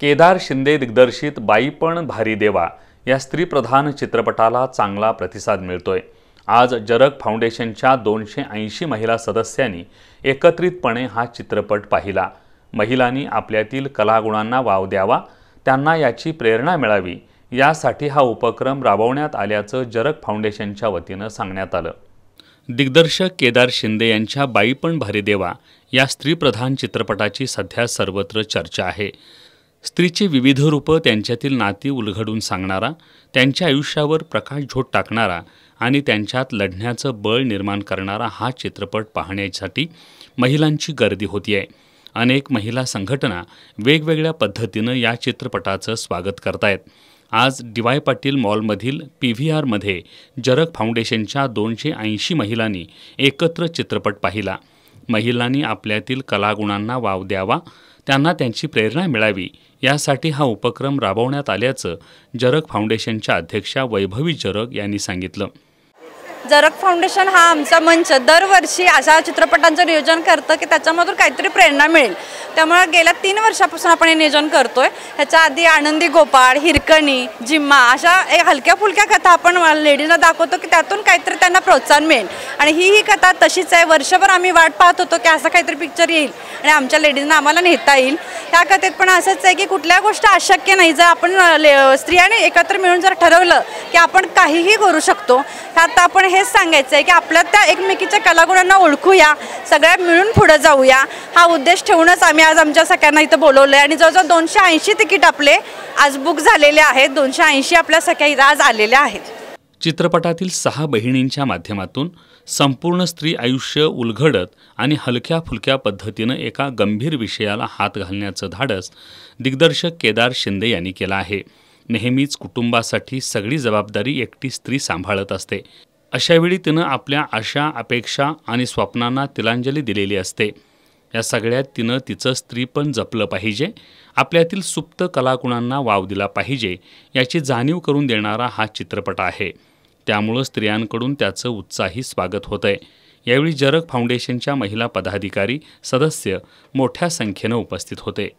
केदार शिंदे दिग्दर्शित बाईपण भारी देवा या स्त्रीप्रधान चित्रपटाला चांगला प्रतिसाद मिळतोय आज जरक फाउंडेशनच्या दोनशे ऐंशी महिला सदस्यांनी एकत्रितपणे हा चित्रपट पाहिला महिलांनी आपल्यातील कलागुणांना वाव द्यावा त्यांना याची प्रेरणा मिळावी यासाठी हा उपक्रम राबवण्यात आल्याचं जरक फाउंडेशनच्या वतीनं सांगण्यात आलं दिग्दर्शक केदार शिंदे यांच्या बाईपण भारी देवा या स्त्रीप्रधान चित्रपटाची सध्या सर्वत्र चर्चा आहे स्त्रीची विविध रूपं त्यांच्यातील नाती उलघडून सांगणारा त्यांच्या आयुष्यावर प्रकाश झोत टाकणारा आणि त्यांच्यात लढण्याचं बळ निर्माण करणारा हा चित्रपट पाहण्यासाठी महिलांची गर्दी होती आहे अनेक महिला संघटना वेगवेगळ्या पद्धतीनं या चित्रपटाचं स्वागत करतायत आज डी वाय पाटील मॉलमधील पी व्ही आरमध्ये जरक फाउंडेशनच्या दोनशे ऐंशी महिलांनी एकत्र चित्रपट पाहिला महिलांनी आपल्यातील कलागुणांना वाव द्यावा त्यांना त्यांची प्रेरणा मिळावी यासाठी हा उपक्रम राबवण्यात आल्याचं जरग फाउंडेशनच्या अध्यक्षा वैभवी जरग यांनी सांगितलं जरक फाउंडेशन हा आमचा मंच दरवर्षी अशा चित्रपटांचं नियोजन करतं की त्याच्यामधून काहीतरी प्रेरणा मिळेल त्यामुळे गेल्या तीन वर्षापासून आपण हे नियोजन करतोय ह्याच्या आधी आनंदी गोपाळ हिरकणी जिम्मा अशा एक हलक्या फुलक्या कथा आपण लेडीजना दाखवतो की त्यातून काहीतरी त्यांना प्रोत्साहन मिळेल आणि ही ही कथा तशीच आहे वर्षभर आम्ही वाट पाहत होतो की असा काहीतरी पिक्चर येईल आणि आमच्या लेडीजना आम्हाला नेता येईल ह्या कथेत पण असंच आहे की कुठल्या गोष्ट अशक्य नाही जर आपण स्त्रियाने एकत्र मिळून जर ठरवलं की आपण काहीही करू शकतो आता आपण हे हेच सांगायचं आहे की आपल्या त्या एकमेकीच्या कलागुणांना ओळखूया सगळ्या मिळून पुढे जाऊया हा उद्देश ठेवूनच आम्ही आज आमच्या सख्यांना इथं बोलवलं आहे आणि जवळजवळ दोनशे ऐंशी तिकीट आपले आज बुक झालेले आहेत दोनशे ऐंशी आपल्या सख्या इथं आज आलेल्या आहेत चित्रपटातील सहा बहिणींच्या माध्यमातून संपूर्ण स्त्री आयुष्य उलघडत आणि हलक्या फुलक्या पद्धतीनं एका गंभीर विषयाला हात घालण्याचं धाडस दिग्दर्शक केदार शिंदे यांनी केलं आहे नेहमीच कुटुंबासाठी सगळी जबाबदारी एकटी स्त्री सांभाळत असते अशावेळी तिनं आपल्या आशा अपेक्षा आणि स्वप्नांना तिलांजली दिलेली असते या सगळ्यात तिनं तिचं स्त्रीपण जपलं पाहिजे आपल्यातील सुप्त कलागुणांना वाव दिला पाहिजे याची जाणीव करून देणारा हा चित्रपट आहे त्यामुळं स्त्रियांकडून त्याचं उत्साही स्वागत होतं आहे यावेळी जरग फाउंडेशनच्या महिला पदाधिकारी सदस्य मोठ्या संख्येनं उपस्थित होते